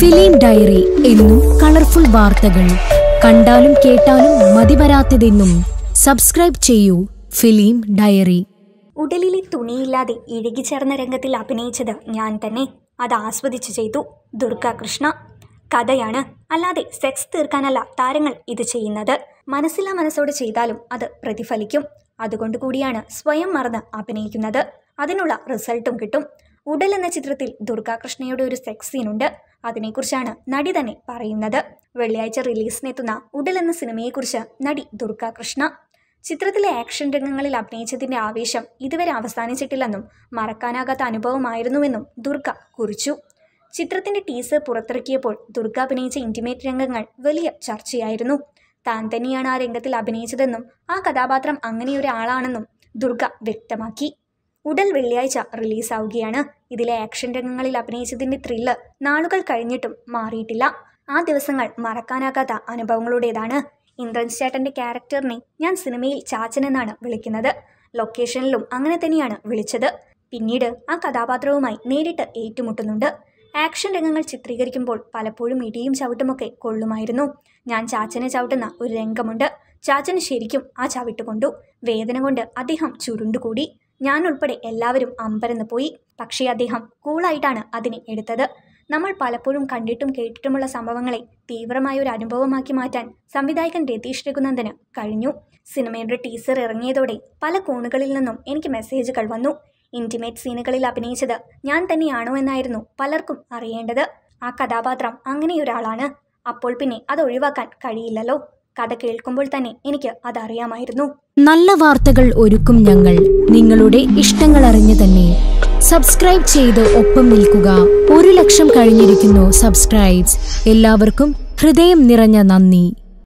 film diary എന്നും colourful വാർത്തകൾ കണ്ടാലും കേട്ടാലും മതിവരാത്തതെന്നും സബ്സ്ക്രൈബ് ചെയ്യൂ ഫിലിം ഡയറി ഉടലിലെ തുണിയില്ലാതെ ചേർന്ന രംഗത്തിൽ അഭിനയിച്ചത് ഞാൻ തന്നെ അത് ആസ്വദിച്ചു ചെയ്തു ദുർഗ കൃഷ്ണ കഥയാണ് അല്ലാതെ സെക്സ് തീർക്കാനല്ല താരങ്ങൾ ഇത് ചെയ്യുന്നത് മനസ്സിലാ മനസ്സോട് ചെയ്താലും അത് പ്രതിഫലിക്കും അതുകൊണ്ട് കൂടിയാണ് സ്വയം മറന്ന് അഭിനയിക്കുന്നത് അതിനുള്ള റിസൾട്ടും കിട്ടും ഉടൽ എന്ന ചിത്രത്തിൽ ദുർഗാകൃഷ്ണയുടെ ഒരു സെക്സ് സീനുണ്ട് അതിനെക്കുറിച്ചാണ് നടി തന്നെ പറയുന്നത് വെള്ളിയാഴ്ച റിലീസിനെത്തുന്ന ഉടൽ എന്ന സിനിമയെക്കുറിച്ച് നടി ദുർഗ കൃഷ്ണ ചിത്രത്തിലെ ആക്ഷൻ രംഗങ്ങളിൽ അഭിനയിച്ചതിൻ്റെ ആവേശം ഇതുവരെ അവസാനിച്ചിട്ടില്ലെന്നും മറക്കാനാകാത്ത അനുഭവമായിരുന്നുവെന്നും ദുർഗ കുറിച്ചു ചിത്രത്തിന്റെ ടീസർ പുറത്തിറക്കിയപ്പോൾ ദുർഗ അഭിനയിച്ച ഇന്റിമേറ്റ് രംഗങ്ങൾ വലിയ ചർച്ചയായിരുന്നു താൻ തന്നെയാണ് ആ രംഗത്തിൽ അഭിനയിച്ചതെന്നും ആ കഥാപാത്രം അങ്ങനെയൊരാളാണെന്നും ദുർഗ വ്യക്തമാക്കി ഉടൽ വെള്ളിയാഴ്ച റിലീസാവുകയാണ് ഇതിലെ ആക്ഷൻ രംഗങ്ങളിൽ അഭിനയിച്ചതിൻ്റെ ത്രില്ല് നാളുകൾ കഴിഞ്ഞിട്ടും മാറിയിട്ടില്ല ആ ദിവസങ്ങൾ മറക്കാനാകാത്ത അനുഭവങ്ങളുടേതാണ് ഇന്ദ്രൻസ് ചേട്ടൻ്റെ ക്യാരക്ടറിനെ ഞാൻ സിനിമയിൽ ചാച്ചൻ എന്നാണ് വിളിക്കുന്നത് ലൊക്കേഷനിലും അങ്ങനെ തന്നെയാണ് വിളിച്ചത് പിന്നീട് ആ കഥാപാത്രവുമായി നേരിട്ട് ഏറ്റുമുട്ടുന്നുണ്ട് ആക്ഷൻ രംഗങ്ങൾ ചിത്രീകരിക്കുമ്പോൾ പലപ്പോഴും ഇടിയും ചവിട്ടുമൊക്കെ കൊള്ളുമായിരുന്നു ഞാൻ ചാച്ചനെ ചവിട്ടുന്ന ഒരു രംഗമുണ്ട് ചാച്ചന് ശരിക്കും ആ ചവിട്ട് കൊണ്ടു വേദന കൊണ്ട് അദ്ദേഹം ചുരുണ്ടുകൂടി ഞാൻ ഉൾപ്പെടെ എല്ലാവരും അമ്പരന്ന് പോയി പക്ഷേ അദ്ദേഹം കൂളായിട്ടാണ് അതിനെ എടുത്തത് നമ്മൾ പലപ്പോഴും കണ്ടിട്ടും കേട്ടിട്ടുമുള്ള സംഭവങ്ങളെ തീവ്രമായ ഒരു അനുഭവമാക്കി മാറ്റാൻ സംവിധായകൻ രതീഷ് രഘുനന്ദന് കഴിഞ്ഞു സിനിമയുടെ ടീസർ ഇറങ്ങിയതോടെ പല കോണുകളിൽ നിന്നും എനിക്ക് മെസ്സേജുകൾ വന്നു ഇൻറ്റിമേറ്റ് സീനുകളിൽ അഭിനയിച്ചത് ഞാൻ തന്നെയാണോ എന്നായിരുന്നു പലർക്കും അറിയേണ്ടത് ആ കഥാപാത്രം അങ്ങനെയൊരാളാണ് അപ്പോൾ പിന്നെ അത് ഒഴിവാക്കാൻ കഴിയില്ലല്ലോ കഥ കേൾക്കുമ്പോൾ തന്നെ എനിക്ക് അതറിയാമായിരുന്നു നല്ല വാർത്തകൾ ഒരുക്കും ഞങ്ങൾ നിങ്ങളുടെ ഇഷ്ടങ്ങൾ അറിഞ്ഞു തന്നെ സബ്സ്ക്രൈബ് ചെയ്ത് ഒപ്പം നിൽക്കുക ഒരു ലക്ഷം കഴിഞ്ഞിരിക്കുന്നു സബ്സ്ക്രൈബ്സ് എല്ലാവർക്കും ഹൃദയം നിറഞ്ഞ നന്ദി